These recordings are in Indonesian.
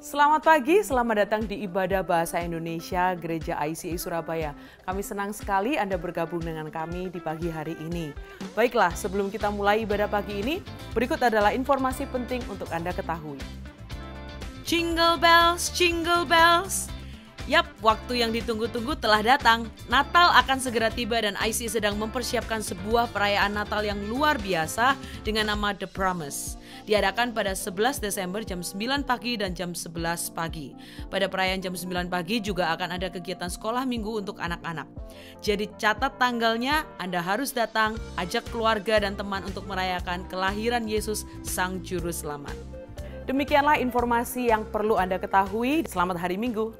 Selamat pagi, selamat datang di Ibadah Bahasa Indonesia Gereja ICI e Surabaya. Kami senang sekali Anda bergabung dengan kami di pagi hari ini. Baiklah, sebelum kita mulai ibadah pagi ini, berikut adalah informasi penting untuk Anda ketahui. Jingle bells, jingle bells, Yap, waktu yang ditunggu-tunggu telah datang. Natal akan segera tiba dan IC sedang mempersiapkan sebuah perayaan Natal yang luar biasa dengan nama The Promise. Diadakan pada 11 Desember jam 9 pagi dan jam 11 pagi. Pada perayaan jam 9 pagi juga akan ada kegiatan sekolah minggu untuk anak-anak. Jadi catat tanggalnya, Anda harus datang, ajak keluarga dan teman untuk merayakan kelahiran Yesus Sang Juru Selamat. Demikianlah informasi yang perlu Anda ketahui. Selamat hari Minggu.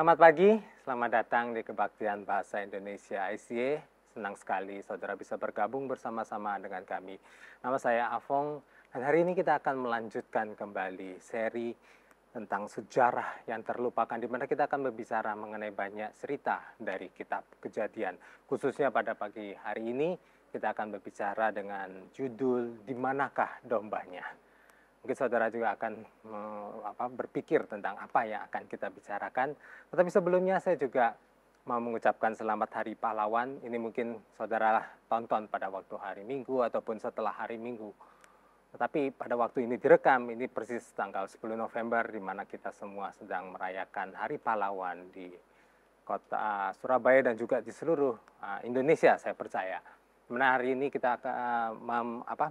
Selamat pagi, selamat datang di Kebaktian Bahasa Indonesia ICA. Senang sekali saudara bisa bergabung bersama-sama dengan kami. Nama saya Afong, dan hari ini kita akan melanjutkan kembali seri tentang sejarah yang terlupakan, di mana kita akan berbicara mengenai banyak cerita dari kitab kejadian. Khususnya pada pagi hari ini, kita akan berbicara dengan judul Dimanakah Dombanya? mungkin saudara juga akan eh, apa, berpikir tentang apa yang akan kita bicarakan. Tetapi sebelumnya saya juga mau mengucapkan selamat Hari Pahlawan. Ini mungkin saudara tonton pada waktu hari Minggu ataupun setelah hari Minggu. Tetapi pada waktu ini direkam, ini persis tanggal 10 November di mana kita semua sedang merayakan Hari Pahlawan di kota eh, Surabaya dan juga di seluruh eh, Indonesia saya percaya. Nah hari ini kita akan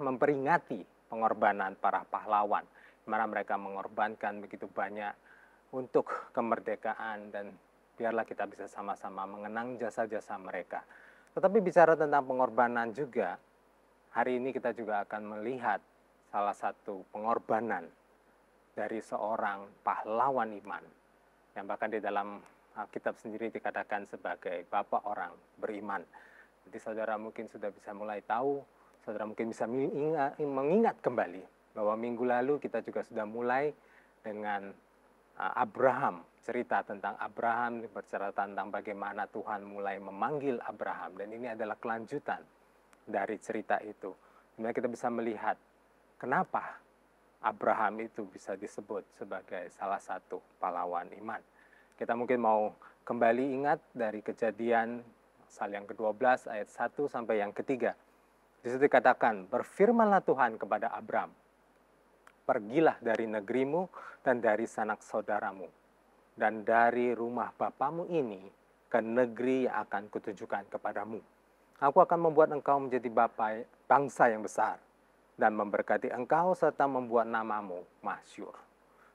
memperingati pengorbanan para pahlawan, mana mereka mengorbankan begitu banyak untuk kemerdekaan dan biarlah kita bisa sama-sama mengenang jasa-jasa mereka. Tetapi bicara tentang pengorbanan juga, hari ini kita juga akan melihat salah satu pengorbanan dari seorang pahlawan iman yang bahkan di dalam Alkitab sendiri dikatakan sebagai bapak orang beriman. Jadi saudara mungkin sudah bisa mulai tahu saudara mungkin bisa mengingat kembali bahwa minggu lalu kita juga sudah mulai dengan uh, Abraham, cerita tentang Abraham, bercerita tentang bagaimana Tuhan mulai memanggil Abraham, dan ini adalah kelanjutan dari cerita itu. Kemudian kita bisa melihat kenapa Abraham itu bisa disebut sebagai salah satu pahlawan iman. Kita mungkin mau kembali ingat dari kejadian pasal yang ke-12 ayat 1 sampai yang ketiga. Di situ dikatakan, berfirmanlah Tuhan kepada Abram, pergilah dari negerimu dan dari sanak saudaramu, dan dari rumah bapamu ini ke negeri yang akan kutunjukkan kepadamu. Aku akan membuat engkau menjadi bapa bangsa yang besar, dan memberkati engkau serta membuat namamu masyur.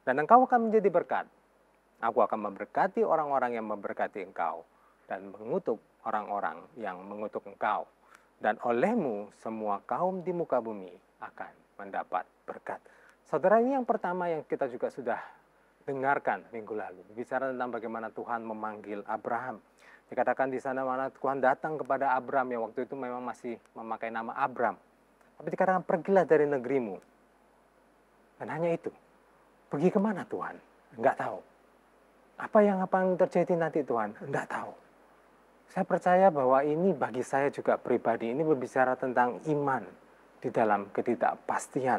Dan engkau akan menjadi berkat. Aku akan memberkati orang-orang yang memberkati engkau, dan mengutuk orang-orang yang mengutuk engkau dan olehmu semua kaum di muka bumi akan mendapat berkat. Saudara ini yang pertama yang kita juga sudah dengarkan minggu lalu. Bicara tentang bagaimana Tuhan memanggil Abraham. Dikatakan di sana mana Tuhan datang kepada Abraham yang waktu itu memang masih memakai nama Abraham. Tapi dikatakan pergilah dari negerimu. Dan hanya itu. Pergi kemana Tuhan? Enggak tahu. Apa yang apa yang terjadi nanti Tuhan? Enggak tahu. Saya percaya bahwa ini bagi saya juga pribadi, ini berbicara tentang iman di dalam ketidakpastian.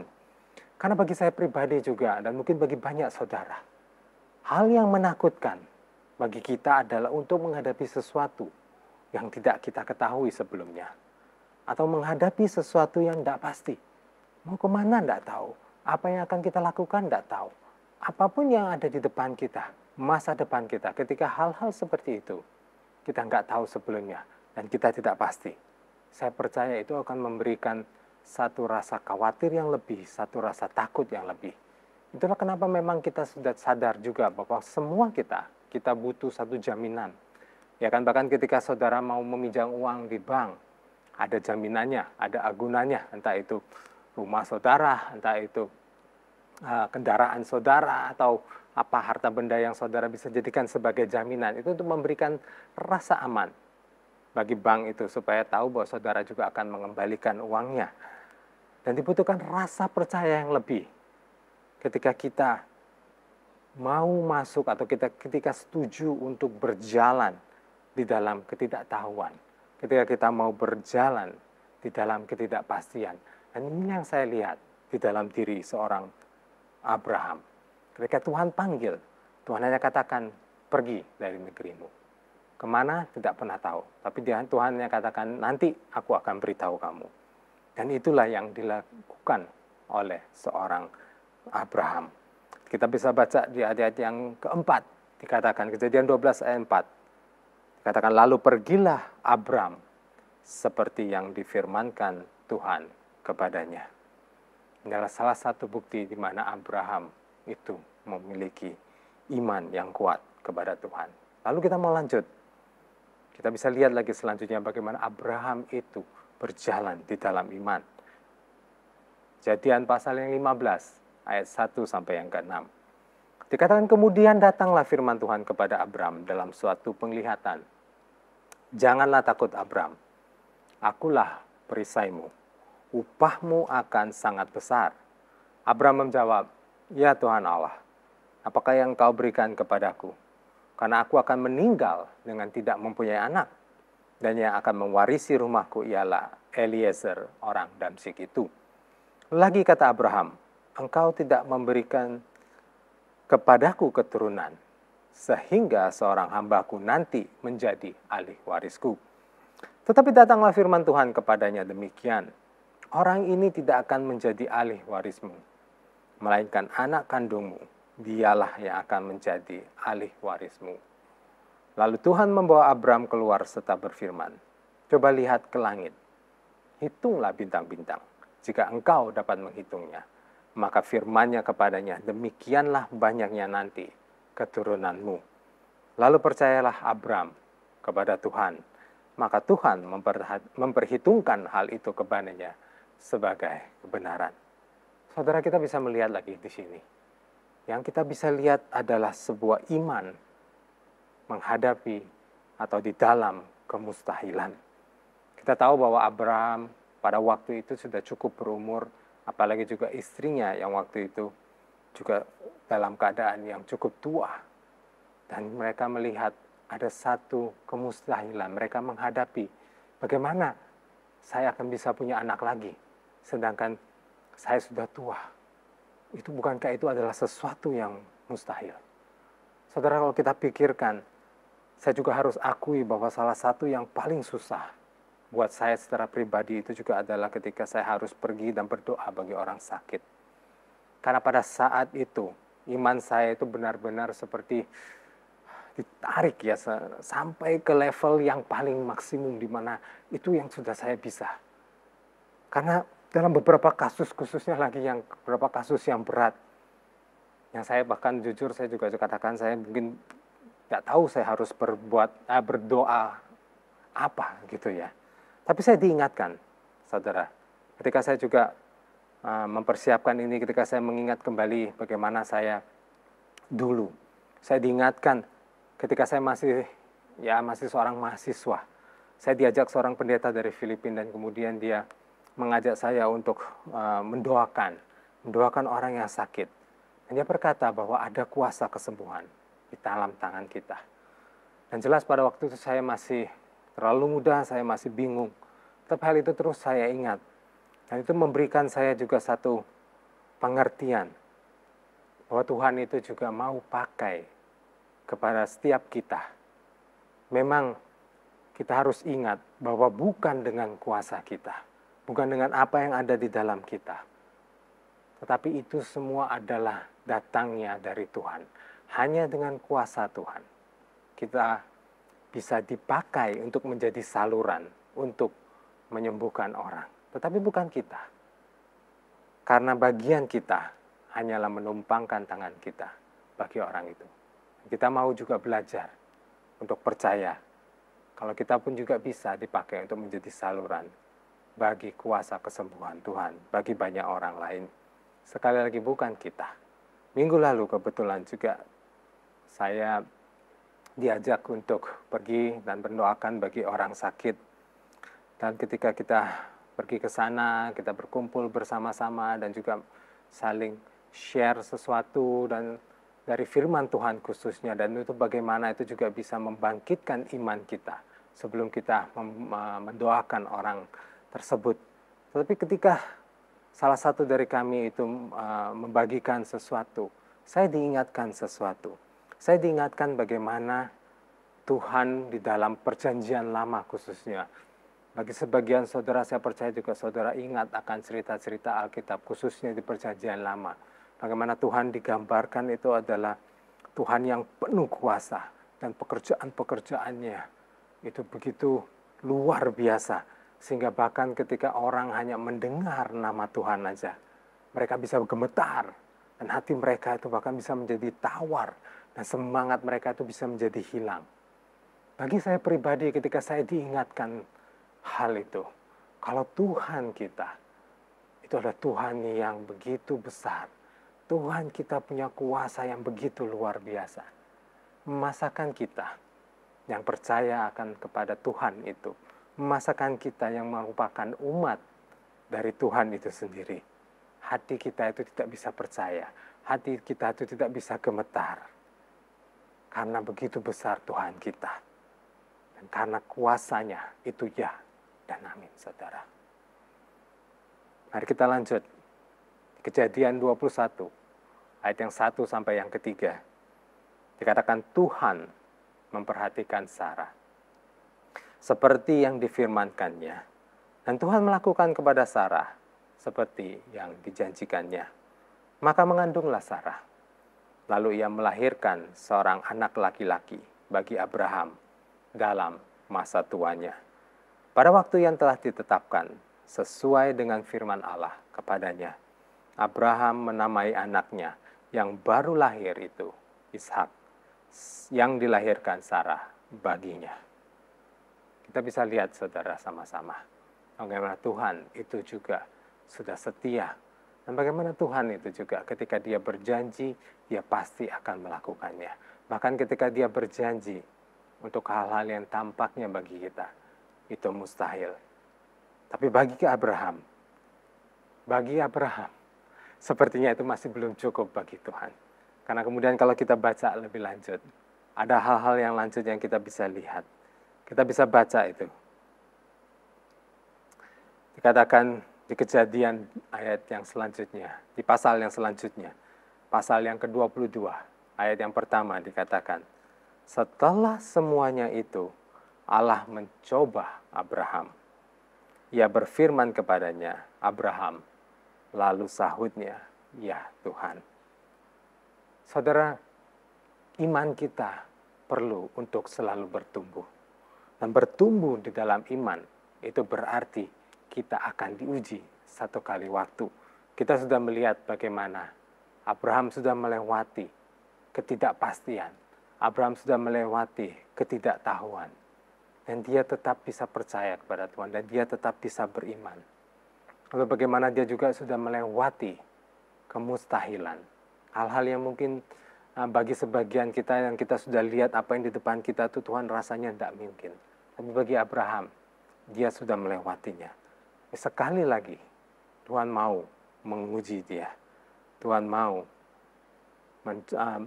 Karena bagi saya pribadi juga, dan mungkin bagi banyak saudara, hal yang menakutkan bagi kita adalah untuk menghadapi sesuatu yang tidak kita ketahui sebelumnya. Atau menghadapi sesuatu yang tidak pasti. Mau kemana tidak tahu. Apa yang akan kita lakukan tidak tahu. Apapun yang ada di depan kita, masa depan kita, ketika hal-hal seperti itu, kita nggak tahu sebelumnya dan kita tidak pasti. Saya percaya itu akan memberikan satu rasa khawatir yang lebih, satu rasa takut yang lebih. Itulah kenapa memang kita sudah sadar juga bahwa semua kita, kita butuh satu jaminan. Ya kan, bahkan ketika saudara mau meminjam uang di bank, ada jaminannya, ada agunannya, entah itu rumah saudara, entah itu eh, kendaraan saudara, atau apa harta benda yang saudara bisa jadikan sebagai jaminan itu untuk memberikan rasa aman bagi bank itu supaya tahu bahwa saudara juga akan mengembalikan uangnya. Dan dibutuhkan rasa percaya yang lebih ketika kita mau masuk atau kita ketika setuju untuk berjalan di dalam ketidaktahuan, ketika kita mau berjalan di dalam ketidakpastian. Dan ini yang saya lihat di dalam diri seorang Abraham. Ketika Tuhan panggil, Tuhan hanya katakan, pergi dari negerimu. Kemana tidak pernah tahu. Tapi Tuhan hanya katakan, nanti aku akan beritahu kamu. Dan itulah yang dilakukan oleh seorang Abraham. Kita bisa baca di ayat yang keempat. Dikatakan kejadian 12 ayat 4. Dikatakan lalu pergilah Abram seperti yang difirmankan Tuhan kepadanya. ini Adalah salah satu bukti di mana Abraham itu memiliki iman yang kuat kepada Tuhan. Lalu kita mau lanjut. Kita bisa lihat lagi selanjutnya bagaimana Abraham itu berjalan di dalam iman. Jadian pasal yang 15 ayat 1 sampai yang ke-6. Dikatakan kemudian datanglah firman Tuhan kepada Abraham dalam suatu penglihatan. Janganlah takut Abraham, akulah perisaimu, upahmu akan sangat besar. Abraham menjawab, Ya Tuhan Allah, apakah yang kau berikan kepadaku? Karena aku akan meninggal dengan tidak mempunyai anak. Dan yang akan mewarisi rumahku ialah Eliezer, orang Damsik itu. Lagi kata Abraham, engkau tidak memberikan kepadaku keturunan, sehingga seorang hambaku nanti menjadi alih warisku. Tetapi datanglah firman Tuhan kepadanya demikian, orang ini tidak akan menjadi alih warismu, melainkan anak kandungmu, dialah yang akan menjadi alih warismu. Lalu Tuhan membawa Abram keluar serta berfirman, Coba lihat ke langit, hitunglah bintang-bintang, jika engkau dapat menghitungnya. Maka firmannya kepadanya, demikianlah banyaknya nanti keturunanmu. Lalu percayalah Abram kepada Tuhan, maka Tuhan memperhitungkan hal itu kepadanya sebagai kebenaran saudara kita bisa melihat lagi di sini. Yang kita bisa lihat adalah sebuah iman menghadapi atau di dalam kemustahilan. Kita tahu bahwa Abraham pada waktu itu sudah cukup berumur, apalagi juga istrinya yang waktu itu juga dalam keadaan yang cukup tua. Dan mereka melihat ada satu kemustahilan. Mereka menghadapi bagaimana saya akan bisa punya anak lagi. Sedangkan saya sudah tua. Itu bukankah itu adalah sesuatu yang mustahil? Saudara, kalau kita pikirkan, saya juga harus akui bahwa salah satu yang paling susah buat saya secara pribadi itu juga adalah ketika saya harus pergi dan berdoa bagi orang sakit. Karena pada saat itu, iman saya itu benar-benar seperti ditarik ya sampai ke level yang paling maksimum di mana itu yang sudah saya bisa. Karena dalam beberapa kasus khususnya lagi yang beberapa kasus yang berat yang saya bahkan jujur saya juga katakan saya mungkin nggak tahu saya harus berbuat eh, berdoa apa gitu ya tapi saya diingatkan saudara ketika saya juga uh, mempersiapkan ini ketika saya mengingat kembali bagaimana saya dulu saya diingatkan ketika saya masih ya masih seorang mahasiswa saya diajak seorang pendeta dari Filipina dan kemudian dia mengajak saya untuk uh, mendoakan, mendoakan orang yang sakit. Dan dia berkata bahwa ada kuasa kesembuhan di dalam tangan kita. Dan jelas pada waktu itu saya masih terlalu muda, saya masih bingung. Tetap hal itu terus saya ingat. Dan itu memberikan saya juga satu pengertian bahwa Tuhan itu juga mau pakai kepada setiap kita. Memang kita harus ingat bahwa bukan dengan kuasa kita, bukan dengan apa yang ada di dalam kita. Tetapi itu semua adalah datangnya dari Tuhan. Hanya dengan kuasa Tuhan kita bisa dipakai untuk menjadi saluran untuk menyembuhkan orang, tetapi bukan kita. Karena bagian kita hanyalah menumpangkan tangan kita bagi orang itu. Kita mau juga belajar untuk percaya kalau kita pun juga bisa dipakai untuk menjadi saluran bagi kuasa kesembuhan Tuhan, bagi banyak orang lain. Sekali lagi bukan kita. Minggu lalu kebetulan juga saya diajak untuk pergi dan mendoakan bagi orang sakit. Dan ketika kita pergi ke sana, kita berkumpul bersama-sama dan juga saling share sesuatu dan dari firman Tuhan khususnya dan itu bagaimana itu juga bisa membangkitkan iman kita sebelum kita mendoakan orang tersebut. Tetapi ketika salah satu dari kami itu uh, membagikan sesuatu, saya diingatkan sesuatu. Saya diingatkan bagaimana Tuhan di dalam perjanjian lama khususnya. Bagi sebagian saudara, saya percaya juga saudara ingat akan cerita-cerita Alkitab, khususnya di perjanjian lama. Bagaimana Tuhan digambarkan itu adalah Tuhan yang penuh kuasa dan pekerjaan-pekerjaannya itu begitu luar biasa sehingga bahkan ketika orang hanya mendengar nama Tuhan aja, mereka bisa gemetar. Dan hati mereka itu bahkan bisa menjadi tawar. Dan semangat mereka itu bisa menjadi hilang. Bagi saya pribadi ketika saya diingatkan hal itu. Kalau Tuhan kita, itu adalah Tuhan yang begitu besar. Tuhan kita punya kuasa yang begitu luar biasa. memasakkan kita yang percaya akan kepada Tuhan itu Masakan kita yang merupakan umat dari Tuhan itu sendiri. Hati kita itu tidak bisa percaya, hati kita itu tidak bisa gemetar. Karena begitu besar Tuhan kita. Dan karena kuasanya itu ya dan amin saudara. Mari kita lanjut. Kejadian 21, ayat yang 1 sampai yang ketiga. Dikatakan Tuhan memperhatikan Sarah seperti yang difirmankannya. Dan Tuhan melakukan kepada Sarah seperti yang dijanjikannya. Maka mengandunglah Sarah. Lalu ia melahirkan seorang anak laki-laki bagi Abraham dalam masa tuanya. Pada waktu yang telah ditetapkan sesuai dengan firman Allah kepadanya, Abraham menamai anaknya yang baru lahir itu Ishak, yang dilahirkan Sarah baginya. Kita bisa lihat saudara sama-sama. Bagaimana Tuhan itu juga sudah setia. Dan bagaimana Tuhan itu juga ketika dia berjanji, dia pasti akan melakukannya. Bahkan ketika dia berjanji untuk hal-hal yang tampaknya bagi kita, itu mustahil. Tapi bagi Abraham, bagi Abraham, sepertinya itu masih belum cukup bagi Tuhan. Karena kemudian kalau kita baca lebih lanjut, ada hal-hal yang lanjut yang kita bisa lihat. Kita bisa baca itu. Dikatakan di kejadian ayat yang selanjutnya, di pasal yang selanjutnya, pasal yang ke-22, ayat yang pertama dikatakan, setelah semuanya itu, Allah mencoba Abraham. Ia berfirman kepadanya, Abraham, lalu sahutnya, ya Tuhan. Saudara, iman kita perlu untuk selalu bertumbuh dan bertumbuh di dalam iman, itu berarti kita akan diuji satu kali waktu. Kita sudah melihat bagaimana Abraham sudah melewati ketidakpastian. Abraham sudah melewati ketidaktahuan. Dan dia tetap bisa percaya kepada Tuhan. Dan dia tetap bisa beriman. Lalu bagaimana dia juga sudah melewati kemustahilan. Hal-hal yang mungkin Ah, bagi sebagian kita yang kita sudah lihat apa yang di depan kita itu Tuhan rasanya tidak mungkin. Tapi bagi Abraham, dia sudah melewatinya. Sekali lagi, Tuhan mau menguji dia. Tuhan mau men, ah,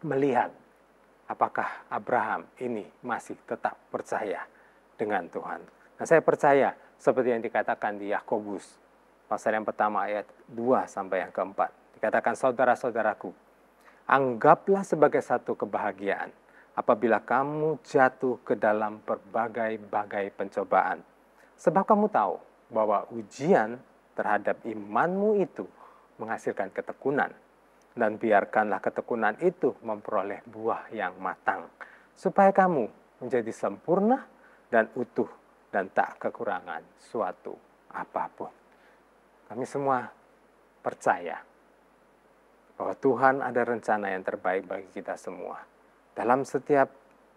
melihat apakah Abraham ini masih tetap percaya dengan Tuhan. Nah, saya percaya seperti yang dikatakan di Yakobus pasal yang pertama ayat 2 sampai yang keempat. Dikatakan saudara-saudaraku, Anggaplah sebagai satu kebahagiaan apabila kamu jatuh ke dalam berbagai-bagai pencobaan. Sebab kamu tahu bahwa ujian terhadap imanmu itu menghasilkan ketekunan. Dan biarkanlah ketekunan itu memperoleh buah yang matang. Supaya kamu menjadi sempurna dan utuh dan tak kekurangan suatu apapun. Kami semua percaya bahwa Tuhan ada rencana yang terbaik bagi kita semua. Dalam setiap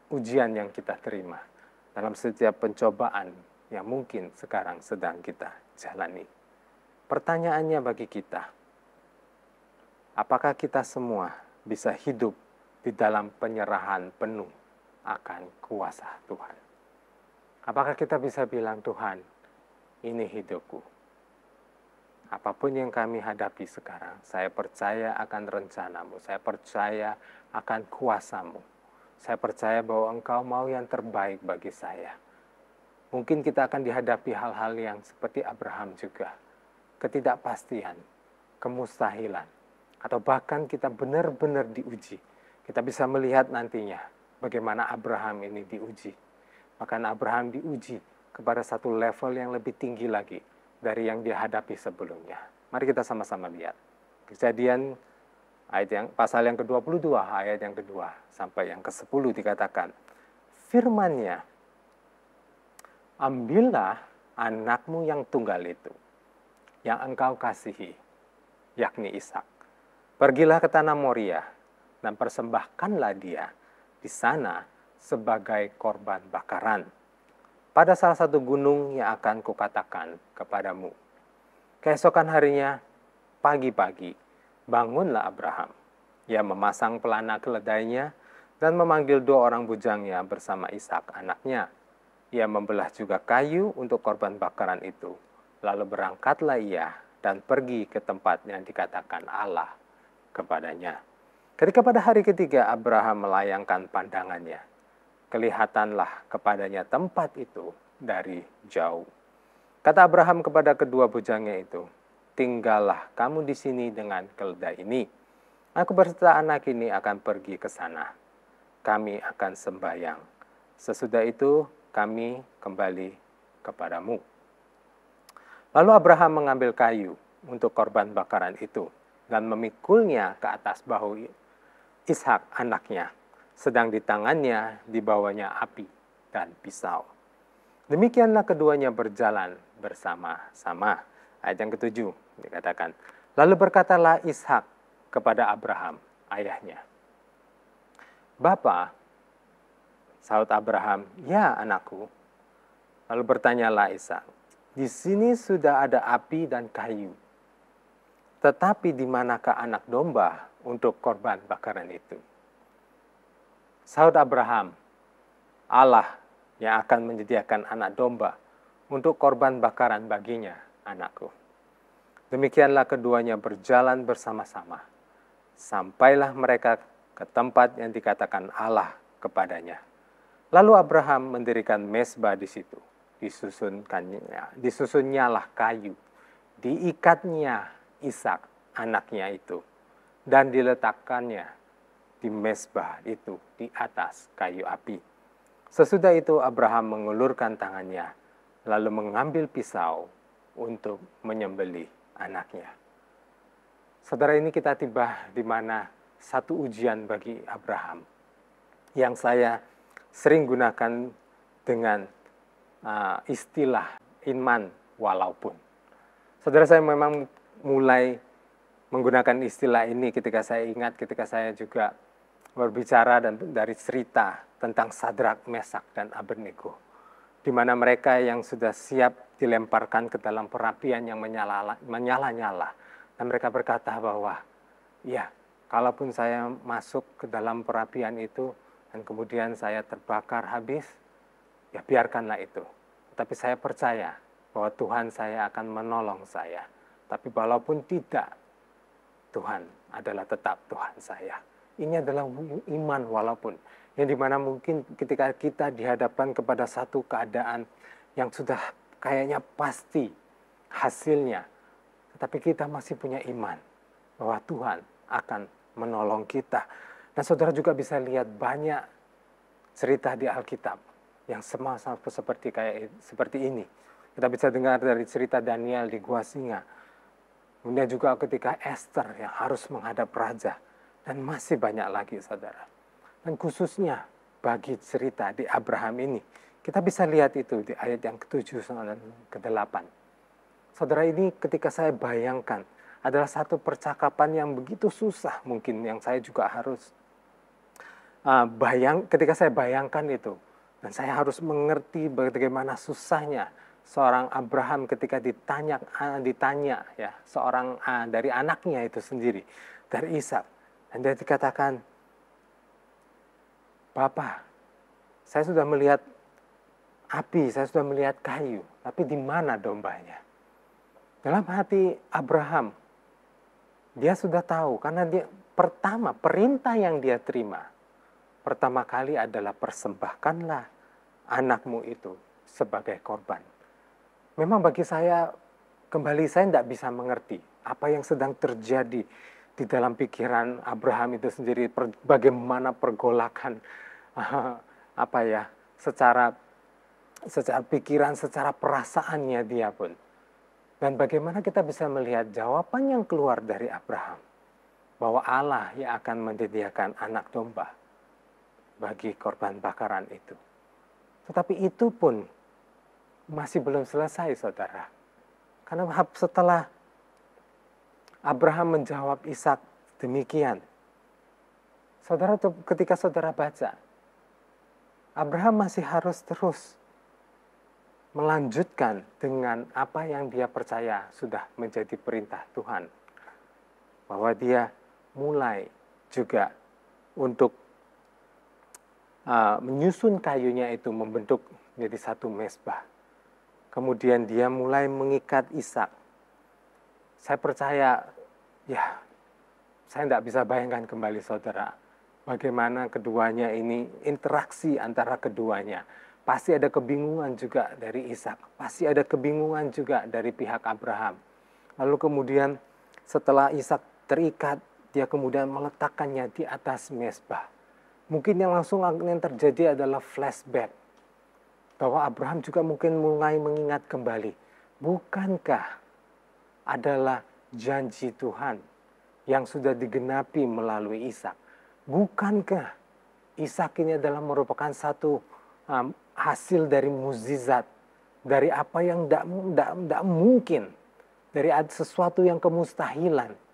ujian yang kita terima, dalam setiap pencobaan yang mungkin sekarang sedang kita jalani. Pertanyaannya bagi kita, apakah kita semua bisa hidup di dalam penyerahan penuh akan kuasa Tuhan? Apakah kita bisa bilang, Tuhan, ini hidupku, apapun yang kami hadapi sekarang, saya percaya akan rencanamu, saya percaya akan kuasamu. Saya percaya bahwa engkau mau yang terbaik bagi saya. Mungkin kita akan dihadapi hal-hal yang seperti Abraham juga. Ketidakpastian, kemustahilan, atau bahkan kita benar-benar diuji. Kita bisa melihat nantinya bagaimana Abraham ini diuji. Bahkan Abraham diuji kepada satu level yang lebih tinggi lagi, dari yang dihadapi sebelumnya. Mari kita sama-sama lihat. Kejadian ayat yang pasal yang ke-22 ayat yang kedua sampai yang ke-10 dikatakan firmannya ambillah anakmu yang tunggal itu yang engkau kasihi yakni Ishak pergilah ke tanah Moria dan persembahkanlah dia di sana sebagai korban bakaran pada salah satu gunung yang akan kukatakan kepadamu. Keesokan harinya, pagi-pagi, bangunlah Abraham. Ia memasang pelana keledainya dan memanggil dua orang bujangnya bersama Ishak anaknya. Ia membelah juga kayu untuk korban bakaran itu. Lalu berangkatlah ia dan pergi ke tempat yang dikatakan Allah kepadanya. Ketika pada hari ketiga Abraham melayangkan pandangannya, kelihatanlah kepadanya tempat itu dari jauh. Kata Abraham kepada kedua bujangnya itu, tinggallah kamu di sini dengan keledai ini. Aku berserta anak ini akan pergi ke sana. Kami akan sembahyang. Sesudah itu kami kembali kepadamu. Lalu Abraham mengambil kayu untuk korban bakaran itu dan memikulnya ke atas bahu Ishak anaknya sedang di tangannya dibawanya api dan pisau. Demikianlah keduanya berjalan bersama-sama. Ayat yang ketujuh dikatakan, Lalu berkatalah Ishak kepada Abraham, ayahnya, Bapa, sahut Abraham, ya anakku. Lalu bertanyalah Ishak, di sini sudah ada api dan kayu, tetapi di manakah anak domba untuk korban bakaran itu?' Sahut Abraham, Allah yang akan menyediakan anak domba untuk korban bakaran baginya, anakku. Demikianlah keduanya berjalan bersama-sama. Sampailah mereka ke tempat yang dikatakan Allah kepadanya. Lalu Abraham mendirikan mesbah di situ. Disusunkannya, disusunnyalah kayu. Diikatnya Ishak, anaknya itu. Dan diletakkannya di mesbah itu di atas kayu api. Sesudah itu Abraham mengulurkan tangannya, lalu mengambil pisau untuk menyembelih anaknya. Saudara ini kita tiba di mana satu ujian bagi Abraham yang saya sering gunakan dengan uh, istilah iman walaupun. Saudara saya memang mulai menggunakan istilah ini ketika saya ingat ketika saya juga berbicara dan dari cerita tentang Sadrak, Mesak, dan Abednego. Di mana mereka yang sudah siap dilemparkan ke dalam perapian yang menyala-nyala. Dan mereka berkata bahwa, ya, kalaupun saya masuk ke dalam perapian itu, dan kemudian saya terbakar habis, ya biarkanlah itu. Tapi saya percaya bahwa Tuhan saya akan menolong saya. Tapi walaupun tidak, Tuhan adalah tetap Tuhan saya ini adalah iman walaupun yang dimana mungkin ketika kita dihadapkan kepada satu keadaan yang sudah kayaknya pasti hasilnya, tetapi kita masih punya iman bahwa Tuhan akan menolong kita. Nah, saudara juga bisa lihat banyak cerita di Alkitab yang semasa seperti kayak seperti ini. Kita bisa dengar dari cerita Daniel di Gua Singa. Kemudian juga ketika Esther yang harus menghadap raja dan masih banyak lagi saudara. Dan khususnya bagi cerita di Abraham ini. Kita bisa lihat itu di ayat yang ke-7 dan ke-8. Saudara ini ketika saya bayangkan adalah satu percakapan yang begitu susah mungkin yang saya juga harus uh, bayang ketika saya bayangkan itu dan saya harus mengerti bagaimana susahnya seorang Abraham ketika ditanya ah, ditanya ya seorang uh, dari anaknya itu sendiri dari Ishak dia dikatakan, Bapak, saya sudah melihat api, saya sudah melihat kayu, tapi di mana dombanya? Dalam hati Abraham, dia sudah tahu karena dia pertama perintah yang dia terima pertama kali adalah persembahkanlah anakmu itu sebagai korban. Memang bagi saya kembali saya tidak bisa mengerti apa yang sedang terjadi di dalam pikiran Abraham itu sendiri per, bagaimana pergolakan uh, apa ya secara secara pikiran secara perasaannya dia pun dan bagaimana kita bisa melihat jawaban yang keluar dari Abraham bahwa Allah yang akan menyediakan anak domba bagi korban bakaran itu tetapi itu pun masih belum selesai saudara karena setelah Abraham menjawab Ishak demikian. Saudara ketika saudara baca, Abraham masih harus terus melanjutkan dengan apa yang dia percaya sudah menjadi perintah Tuhan. Bahwa dia mulai juga untuk uh, menyusun kayunya itu membentuk menjadi satu mesbah. Kemudian dia mulai mengikat Ishak saya percaya, ya, saya tidak bisa bayangkan kembali saudara, bagaimana keduanya ini, interaksi antara keduanya. Pasti ada kebingungan juga dari Ishak, pasti ada kebingungan juga dari pihak Abraham. Lalu kemudian setelah Ishak terikat, dia kemudian meletakkannya di atas mesbah. Mungkin yang langsung yang terjadi adalah flashback. Bahwa Abraham juga mungkin mulai mengingat kembali. Bukankah adalah janji Tuhan yang sudah digenapi melalui Ishak. Bukankah Ishak ini adalah merupakan satu um, hasil dari mukjizat, dari apa yang tidak mungkin, dari sesuatu yang kemustahilan.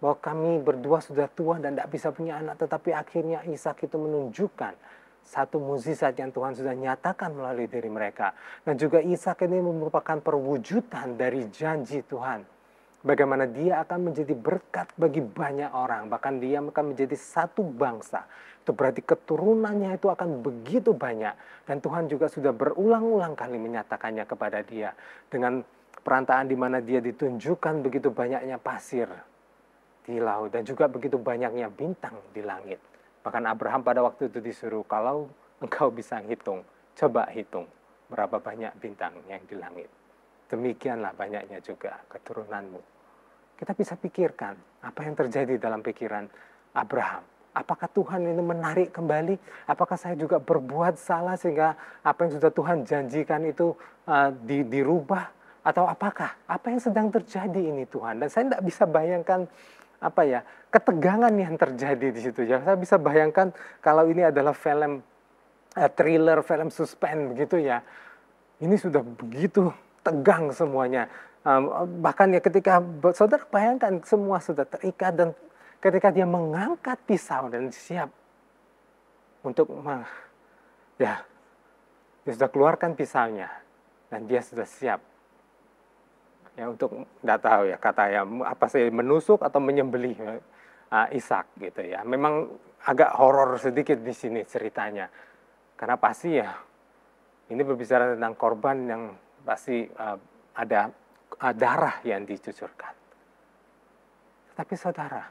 Bahwa kami berdua sudah tua dan tidak bisa punya anak, tetapi akhirnya Ishak itu menunjukkan satu mukjizat yang Tuhan sudah nyatakan melalui diri mereka. Dan juga Ishak ini merupakan perwujudan dari janji Tuhan bagaimana dia akan menjadi berkat bagi banyak orang, bahkan dia akan menjadi satu bangsa. Itu berarti keturunannya itu akan begitu banyak dan Tuhan juga sudah berulang-ulang kali menyatakannya kepada dia dengan perantaan di mana dia ditunjukkan begitu banyaknya pasir di laut dan juga begitu banyaknya bintang di langit. Bahkan Abraham pada waktu itu disuruh kalau engkau bisa hitung, coba hitung berapa banyak bintang yang di langit demikianlah banyaknya juga keturunanmu. Kita bisa pikirkan apa yang terjadi dalam pikiran Abraham. Apakah Tuhan ini menarik kembali? Apakah saya juga berbuat salah sehingga apa yang sudah Tuhan janjikan itu uh, di, dirubah? Atau apakah apa yang sedang terjadi ini Tuhan? Dan saya tidak bisa bayangkan apa ya ketegangan yang terjadi di situ ya. Saya bisa bayangkan kalau ini adalah film uh, thriller, film suspense begitu ya. Ini sudah begitu tegang semuanya. Ehm, bahkan ya ketika saudara bayangkan semua sudah terikat dan ketika dia mengangkat pisau dan siap untuk ya dia sudah keluarkan pisaunya dan dia sudah siap ya untuk tidak tahu ya kata ya apa sih menusuk atau menyembelih uh, Ishak gitu ya memang agak horor sedikit di sini ceritanya karena pasti ya ini berbicara tentang korban yang pasti uh, ada uh, darah yang dicucurkan. Tetapi saudara,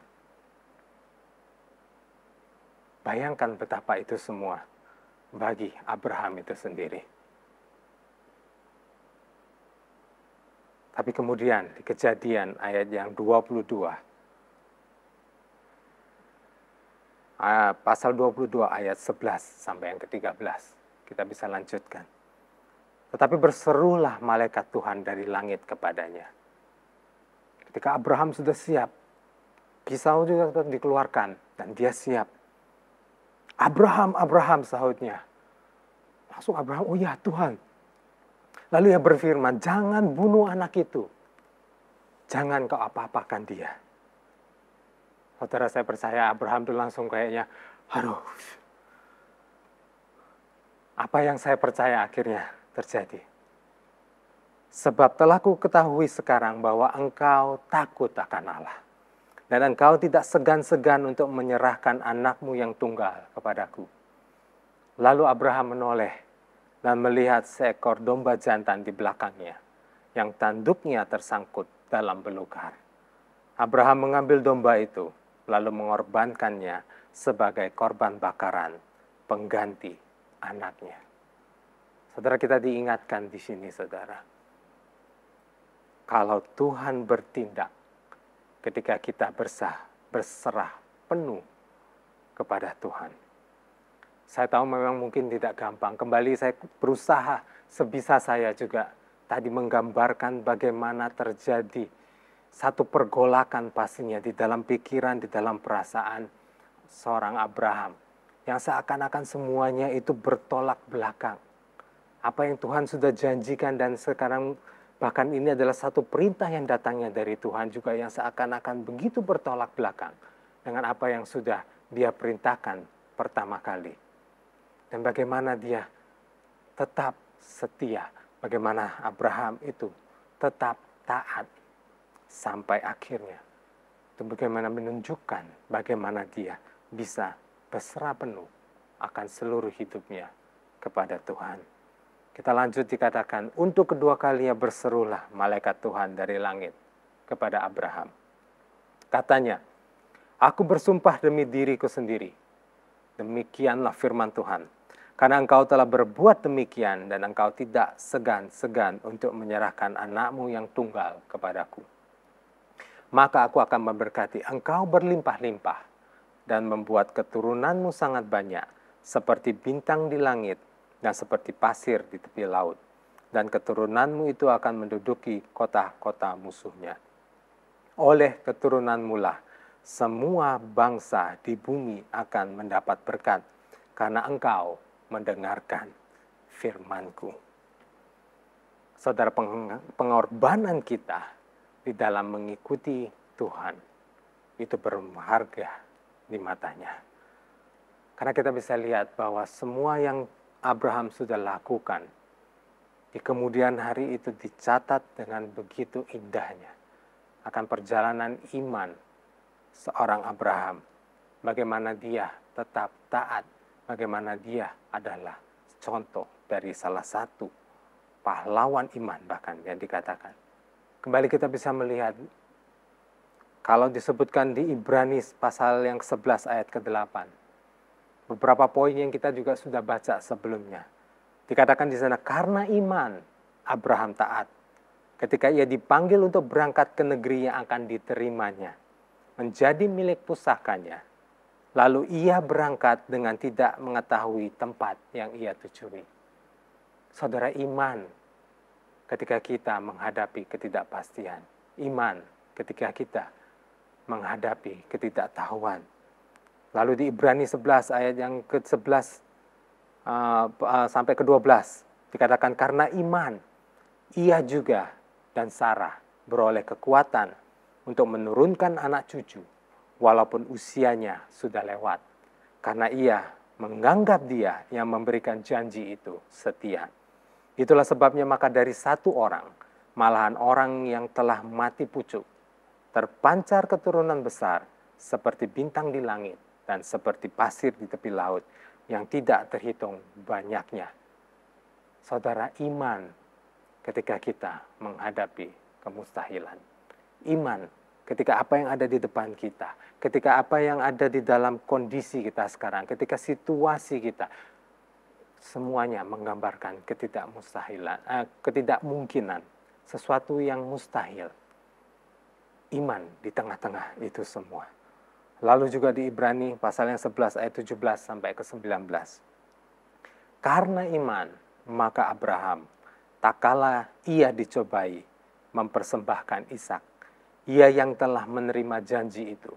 bayangkan betapa itu semua bagi Abraham itu sendiri. Tapi kemudian di kejadian ayat yang 22, eh, pasal 22 ayat 11 sampai yang ke-13. Kita bisa lanjutkan. Tetapi berserulah malaikat Tuhan dari langit kepadanya. Ketika Abraham sudah siap, pisau juga dikeluarkan dan dia siap. Abraham, Abraham sahutnya. Langsung Abraham, oh ya Tuhan. Lalu ia berfirman, jangan bunuh anak itu. Jangan kau apa-apakan dia. Saudara saya percaya Abraham itu langsung kayaknya, aduh. Apa yang saya percaya akhirnya? terjadi. Sebab telah ku ketahui sekarang bahwa engkau takut akan Allah. Dan engkau tidak segan-segan untuk menyerahkan anakmu yang tunggal kepadaku. Lalu Abraham menoleh dan melihat seekor domba jantan di belakangnya yang tanduknya tersangkut dalam belukar. Abraham mengambil domba itu lalu mengorbankannya sebagai korban bakaran pengganti anaknya. Saudara kita diingatkan di sini, saudara. Kalau Tuhan bertindak ketika kita bersah, berserah penuh kepada Tuhan. Saya tahu memang mungkin tidak gampang. Kembali saya berusaha sebisa saya juga tadi menggambarkan bagaimana terjadi satu pergolakan pastinya di dalam pikiran, di dalam perasaan seorang Abraham yang seakan-akan semuanya itu bertolak belakang apa yang Tuhan sudah janjikan dan sekarang bahkan ini adalah satu perintah yang datangnya dari Tuhan juga yang seakan-akan begitu bertolak belakang dengan apa yang sudah dia perintahkan pertama kali. Dan bagaimana dia tetap setia, bagaimana Abraham itu tetap taat sampai akhirnya. Itu bagaimana menunjukkan bagaimana dia bisa berserah penuh akan seluruh hidupnya kepada Tuhan. Kita lanjut dikatakan, untuk kedua kalinya berserulah malaikat Tuhan dari langit kepada Abraham. Katanya, aku bersumpah demi diriku sendiri. Demikianlah firman Tuhan. Karena engkau telah berbuat demikian dan engkau tidak segan-segan untuk menyerahkan anakmu yang tunggal kepadaku. Maka aku akan memberkati engkau berlimpah-limpah dan membuat keturunanmu sangat banyak seperti bintang di langit dan seperti pasir di tepi laut. Dan keturunanmu itu akan menduduki kota-kota musuhnya. Oleh keturunanmu lah, semua bangsa di bumi akan mendapat berkat, karena engkau mendengarkan firmanku. Saudara, pengorbanan kita di dalam mengikuti Tuhan itu berharga di matanya. Karena kita bisa lihat bahwa semua yang Abraham sudah lakukan, di kemudian hari itu dicatat dengan begitu indahnya akan perjalanan iman seorang Abraham. Bagaimana dia tetap taat, bagaimana dia adalah contoh dari salah satu pahlawan iman bahkan yang dikatakan. Kembali kita bisa melihat kalau disebutkan di Ibrani pasal yang 11 ayat ke-8 beberapa poin yang kita juga sudah baca sebelumnya. Dikatakan di sana, karena iman Abraham taat. Ketika ia dipanggil untuk berangkat ke negeri yang akan diterimanya. Menjadi milik pusakanya. Lalu ia berangkat dengan tidak mengetahui tempat yang ia tuju Saudara iman ketika kita menghadapi ketidakpastian. Iman ketika kita menghadapi ketidaktahuan Lalu di Ibrani 11 ayat yang ke-11 uh, uh, sampai ke-12 dikatakan karena iman ia juga dan Sarah beroleh kekuatan untuk menurunkan anak cucu walaupun usianya sudah lewat karena ia menganggap dia yang memberikan janji itu setia. Itulah sebabnya maka dari satu orang malahan orang yang telah mati pucuk terpancar keturunan besar seperti bintang di langit dan seperti pasir di tepi laut yang tidak terhitung banyaknya. Saudara iman ketika kita menghadapi kemustahilan. Iman ketika apa yang ada di depan kita, ketika apa yang ada di dalam kondisi kita sekarang, ketika situasi kita, semuanya menggambarkan ketidakmustahilan, eh, ketidakmungkinan, sesuatu yang mustahil. Iman di tengah-tengah itu semua. Lalu juga di Ibrani pasal yang 11 ayat 17 sampai ke 19. Karena iman, maka Abraham tak kala ia dicobai mempersembahkan Ishak. Ia yang telah menerima janji itu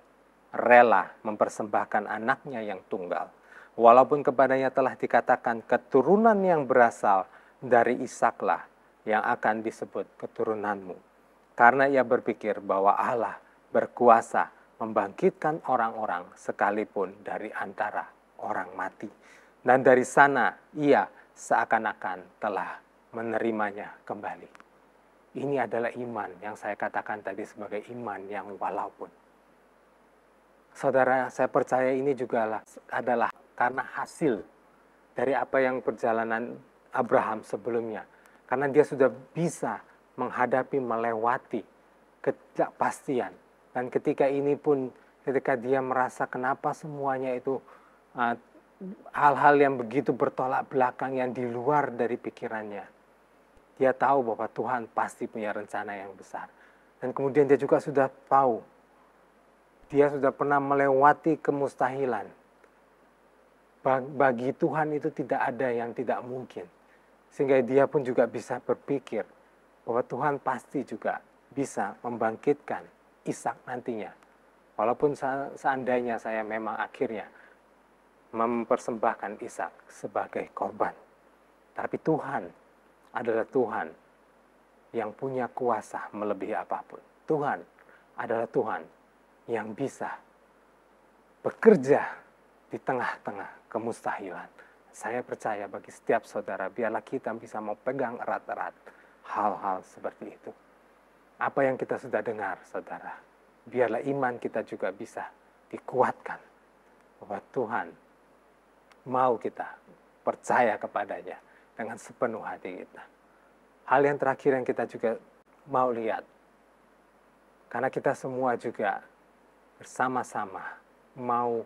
rela mempersembahkan anaknya yang tunggal. Walaupun kepadanya telah dikatakan keturunan yang berasal dari Ishaklah yang akan disebut keturunanmu. Karena ia berpikir bahwa Allah berkuasa membangkitkan orang-orang sekalipun dari antara orang mati. Dan dari sana ia seakan-akan telah menerimanya kembali. Ini adalah iman yang saya katakan tadi sebagai iman yang walaupun. Saudara, saya percaya ini juga adalah karena hasil dari apa yang perjalanan Abraham sebelumnya. Karena dia sudah bisa menghadapi, melewati ketidakpastian, dan ketika ini pun ketika dia merasa kenapa semuanya itu ah, hal-hal uh, yang begitu bertolak belakang yang di luar dari pikirannya. Dia tahu bahwa Tuhan pasti punya rencana yang besar. Dan kemudian dia juga sudah tahu. Dia sudah pernah melewati kemustahilan. Bagi Tuhan itu tidak ada yang tidak mungkin. Sehingga dia pun juga bisa berpikir bahwa Tuhan pasti juga bisa membangkitkan Ishak nantinya. Walaupun seandainya saya memang akhirnya mempersembahkan Ishak sebagai korban. Tapi Tuhan adalah Tuhan yang punya kuasa melebihi apapun. Tuhan adalah Tuhan yang bisa bekerja di tengah-tengah kemustahilan. Saya percaya bagi setiap saudara, biarlah kita bisa mau pegang erat-erat hal-hal seperti itu apa yang kita sudah dengar, saudara. Biarlah iman kita juga bisa dikuatkan bahwa Tuhan mau kita percaya kepadanya dengan sepenuh hati kita. Hal yang terakhir yang kita juga mau lihat, karena kita semua juga bersama-sama mau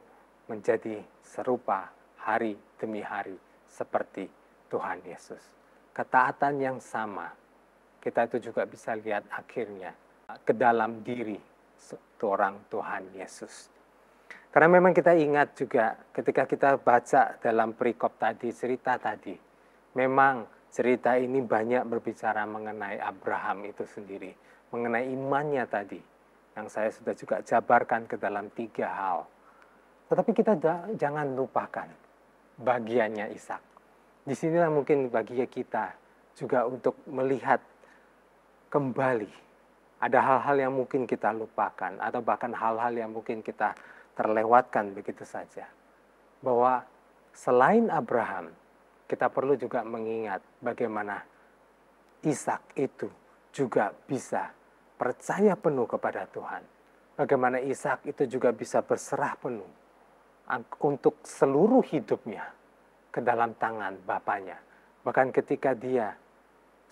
menjadi serupa hari demi hari seperti Tuhan Yesus. Ketaatan yang sama kita itu juga bisa lihat akhirnya ke dalam diri seorang Tuhan Yesus. Karena memang kita ingat juga ketika kita baca dalam perikop tadi, cerita tadi, memang cerita ini banyak berbicara mengenai Abraham itu sendiri, mengenai imannya tadi, yang saya sudah juga jabarkan ke dalam tiga hal. Tetapi kita jangan lupakan bagiannya Ishak. Disinilah mungkin bagi kita juga untuk melihat kembali. Ada hal-hal yang mungkin kita lupakan atau bahkan hal-hal yang mungkin kita terlewatkan begitu saja. Bahwa selain Abraham, kita perlu juga mengingat bagaimana Ishak itu juga bisa percaya penuh kepada Tuhan. Bagaimana Ishak itu juga bisa berserah penuh untuk seluruh hidupnya ke dalam tangan bapaknya. Bahkan ketika dia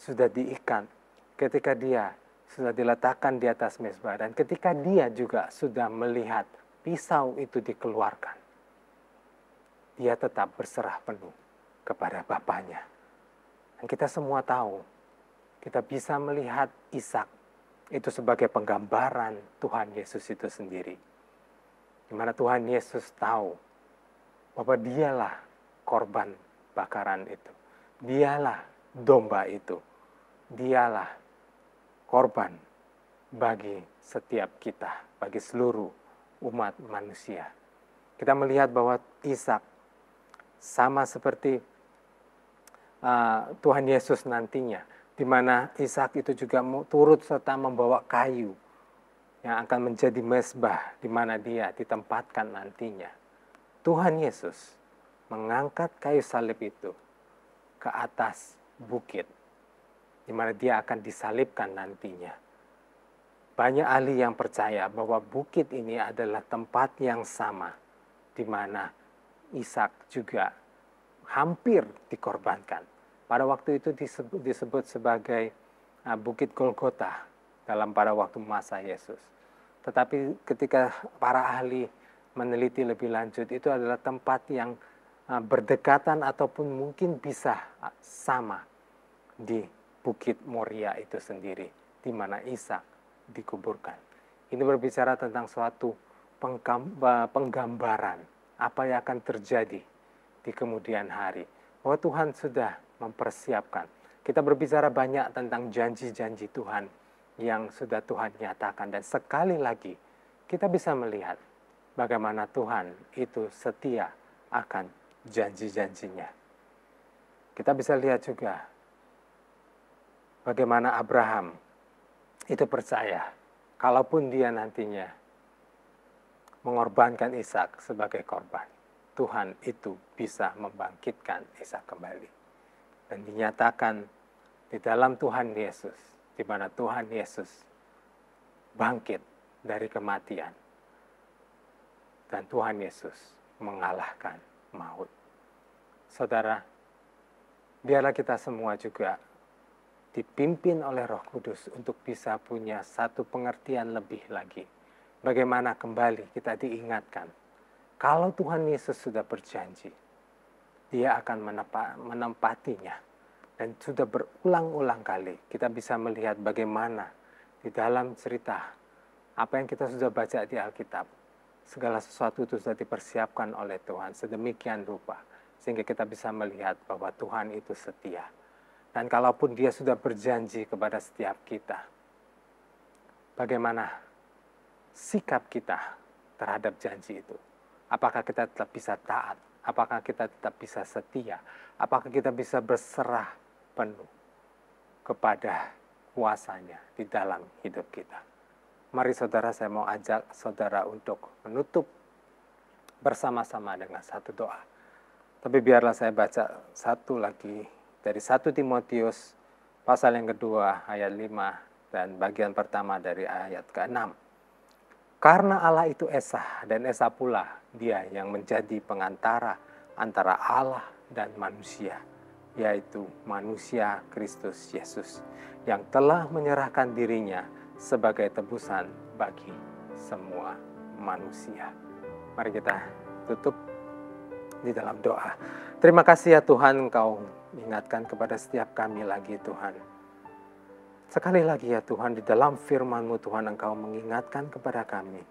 sudah diikat ketika dia sudah diletakkan di atas mezbah dan ketika dia juga sudah melihat pisau itu dikeluarkan, dia tetap berserah penuh kepada bapaknya. Dan kita semua tahu, kita bisa melihat Ishak itu sebagai penggambaran Tuhan Yesus itu sendiri. Di mana Tuhan Yesus tahu bahwa dialah korban bakaran itu. Dialah domba itu. Dialah korban bagi setiap kita, bagi seluruh umat manusia. Kita melihat bahwa Ishak sama seperti uh, Tuhan Yesus nantinya, di mana Ishak itu juga turut serta membawa kayu yang akan menjadi mesbah di mana dia ditempatkan nantinya. Tuhan Yesus mengangkat kayu salib itu ke atas bukit di mana dia akan disalibkan nantinya. Banyak ahli yang percaya bahwa bukit ini adalah tempat yang sama di mana Ishak juga hampir dikorbankan. Pada waktu itu disebut, disebut sebagai ah, Bukit Golgota dalam pada waktu masa Yesus. Tetapi ketika para ahli meneliti lebih lanjut, itu adalah tempat yang ah, berdekatan ataupun mungkin bisa ah, sama di Bukit Moria itu sendiri, di mana Ishak dikuburkan. Ini berbicara tentang suatu penggambaran apa yang akan terjadi di kemudian hari. Bahwa Tuhan sudah mempersiapkan. Kita berbicara banyak tentang janji-janji Tuhan yang sudah Tuhan nyatakan. Dan sekali lagi, kita bisa melihat bagaimana Tuhan itu setia akan janji-janjinya. Kita bisa lihat juga bagaimana Abraham itu percaya kalaupun dia nantinya mengorbankan Ishak sebagai korban, Tuhan itu bisa membangkitkan Ishak kembali. Dan dinyatakan di dalam Tuhan Yesus, di mana Tuhan Yesus bangkit dari kematian. Dan Tuhan Yesus mengalahkan maut. Saudara, biarlah kita semua juga dipimpin oleh Roh Kudus untuk bisa punya satu pengertian lebih lagi. Bagaimana kembali kita diingatkan, kalau Tuhan Yesus sudah berjanji, Dia akan menempatinya. Dan sudah berulang-ulang kali kita bisa melihat bagaimana di dalam cerita apa yang kita sudah baca di Alkitab, segala sesuatu itu sudah dipersiapkan oleh Tuhan sedemikian rupa sehingga kita bisa melihat bahwa Tuhan itu setia. Dan kalaupun dia sudah berjanji kepada setiap kita, bagaimana sikap kita terhadap janji itu? Apakah kita tetap bisa taat? Apakah kita tetap bisa setia? Apakah kita bisa berserah penuh kepada kuasanya di dalam hidup kita? Mari saudara, saya mau ajak saudara untuk menutup bersama-sama dengan satu doa. Tapi biarlah saya baca satu lagi dari 1 Timotius pasal yang kedua ayat 5 dan bagian pertama dari ayat ke-6. Karena Allah itu Esa dan Esa pula dia yang menjadi pengantara antara Allah dan manusia, yaitu manusia Kristus Yesus yang telah menyerahkan dirinya sebagai tebusan bagi semua manusia. Mari kita tutup di dalam doa. Terima kasih ya Tuhan Engkau Ingatkan kepada setiap kami lagi Tuhan. Sekali lagi ya Tuhan, di dalam firman-Mu Tuhan Engkau mengingatkan kepada kami.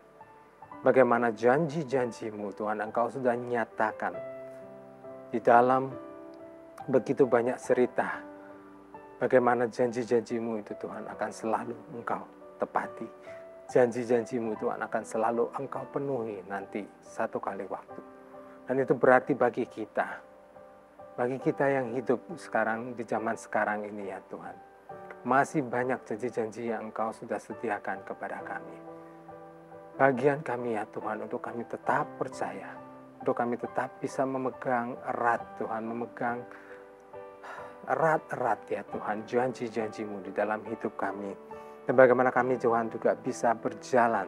Bagaimana janji-janjimu Tuhan Engkau sudah nyatakan. Di dalam begitu banyak cerita. Bagaimana janji-janjimu itu Tuhan akan selalu Engkau tepati. Janji-janjimu Tuhan akan selalu Engkau penuhi nanti satu kali waktu. Dan itu berarti bagi kita bagi kita yang hidup sekarang di zaman sekarang ini ya Tuhan. Masih banyak janji-janji yang Engkau sudah sediakan kepada kami. Bagian kami ya Tuhan untuk kami tetap percaya, untuk kami tetap bisa memegang erat Tuhan, memegang erat-erat ya Tuhan janji-janjimu di dalam hidup kami. Dan bagaimana kami Tuhan juga bisa berjalan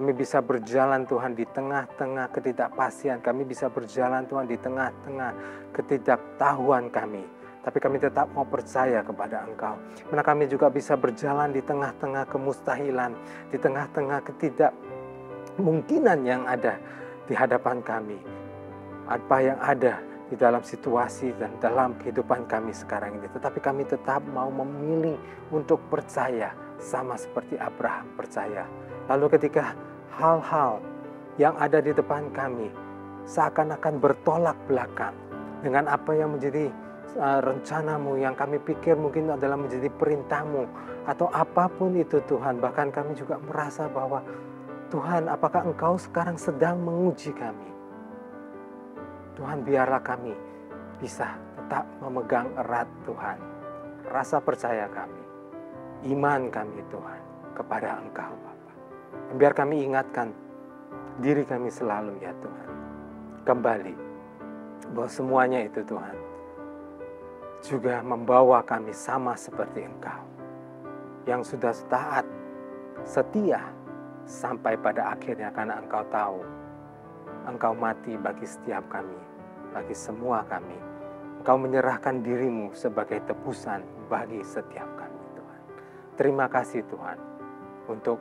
kami bisa berjalan Tuhan di tengah-tengah ketidakpastian. Kami bisa berjalan Tuhan di tengah-tengah ketidaktahuan kami. Tapi kami tetap mau percaya kepada Engkau. Karena kami juga bisa berjalan di tengah-tengah kemustahilan, di tengah-tengah ketidakmungkinan yang ada di hadapan kami. Apa yang ada di dalam situasi dan dalam kehidupan kami sekarang ini. Tetapi kami tetap mau memilih untuk percaya sama seperti Abraham percaya. Lalu ketika hal-hal yang ada di depan kami seakan-akan bertolak belakang dengan apa yang menjadi uh, rencanamu yang kami pikir mungkin adalah menjadi perintahmu atau apapun itu Tuhan bahkan kami juga merasa bahwa Tuhan apakah engkau sekarang sedang menguji kami Tuhan biarlah kami bisa tetap memegang erat Tuhan rasa percaya kami iman kami Tuhan kepada engkau biar kami ingatkan diri kami selalu ya Tuhan. Kembali bahwa semuanya itu Tuhan juga membawa kami sama seperti Engkau yang sudah taat, setia sampai pada akhirnya karena Engkau tahu Engkau mati bagi setiap kami, bagi semua kami. Engkau menyerahkan dirimu sebagai tebusan bagi setiap kami, Tuhan. Terima kasih Tuhan untuk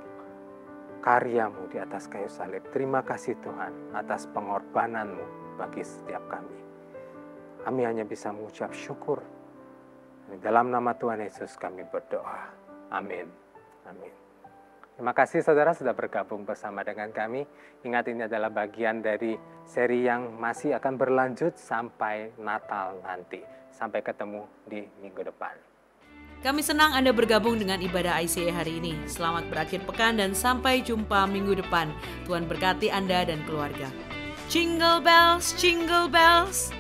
karyamu di atas kayu salib. Terima kasih Tuhan atas pengorbananmu bagi setiap kami. Kami hanya bisa mengucap syukur. Dalam nama Tuhan Yesus kami berdoa. Amin. Amin. Terima kasih saudara sudah bergabung bersama dengan kami. Ingat ini adalah bagian dari seri yang masih akan berlanjut sampai Natal nanti. Sampai ketemu di minggu depan. Kami senang Anda bergabung dengan ibadah ICA hari ini. Selamat berakhir pekan dan sampai jumpa minggu depan. Tuhan berkati Anda dan keluarga. Jingle bells, jingle bells.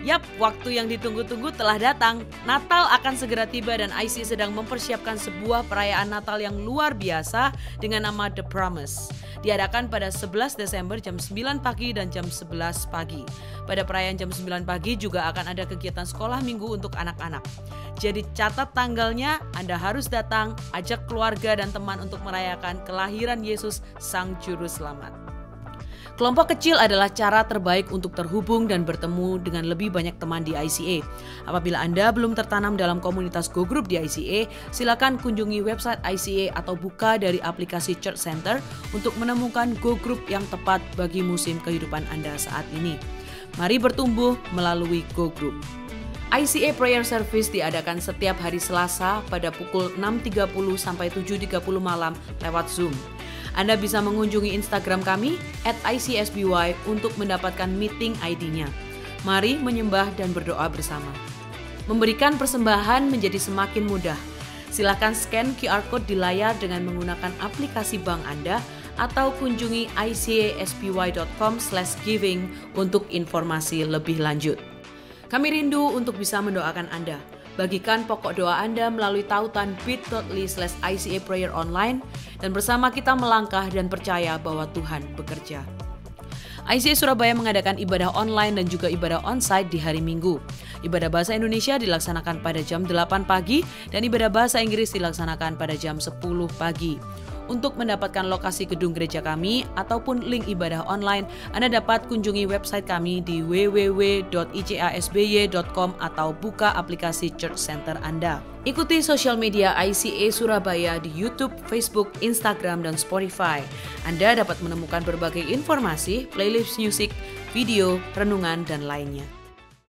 Yap, waktu yang ditunggu-tunggu telah datang. Natal akan segera tiba dan IC sedang mempersiapkan sebuah perayaan Natal yang luar biasa dengan nama The Promise diadakan pada 11 Desember jam 9 pagi dan jam 11 pagi. Pada perayaan jam 9 pagi juga akan ada kegiatan sekolah minggu untuk anak-anak. Jadi catat tanggalnya, Anda harus datang, ajak keluarga dan teman untuk merayakan kelahiran Yesus Sang Juru Selamat. Kelompok kecil adalah cara terbaik untuk terhubung dan bertemu dengan lebih banyak teman di ICA. Apabila Anda belum tertanam dalam komunitas Go Group di ICA, silakan kunjungi website ICA atau buka dari aplikasi Church Center untuk menemukan Go Group yang tepat bagi musim kehidupan Anda saat ini. Mari bertumbuh melalui Go Group. ICA Prayer Service diadakan setiap hari Selasa pada pukul 6.30 sampai 7.30 malam lewat Zoom. Anda bisa mengunjungi Instagram kami at ICSBY untuk mendapatkan meeting ID-nya. Mari menyembah dan berdoa bersama. Memberikan persembahan menjadi semakin mudah. Silakan scan QR Code di layar dengan menggunakan aplikasi bank Anda atau kunjungi icasby.com giving untuk informasi lebih lanjut. Kami rindu untuk bisa mendoakan Anda. Bagikan pokok doa Anda melalui tautan bit.ly slash ICA Prayer Online dan bersama kita melangkah dan percaya bahwa Tuhan bekerja. ICA Surabaya mengadakan ibadah online dan juga ibadah onsite di hari Minggu. Ibadah Bahasa Indonesia dilaksanakan pada jam 8 pagi dan ibadah Bahasa Inggris dilaksanakan pada jam 10 pagi. Untuk mendapatkan lokasi gedung gereja kami ataupun link ibadah online, Anda dapat kunjungi website kami di www.icasby.com atau buka aplikasi Church Center Anda. Ikuti sosial media ICA Surabaya di YouTube, Facebook, Instagram, dan Spotify. Anda dapat menemukan berbagai informasi, playlist musik, video, renungan, dan lainnya.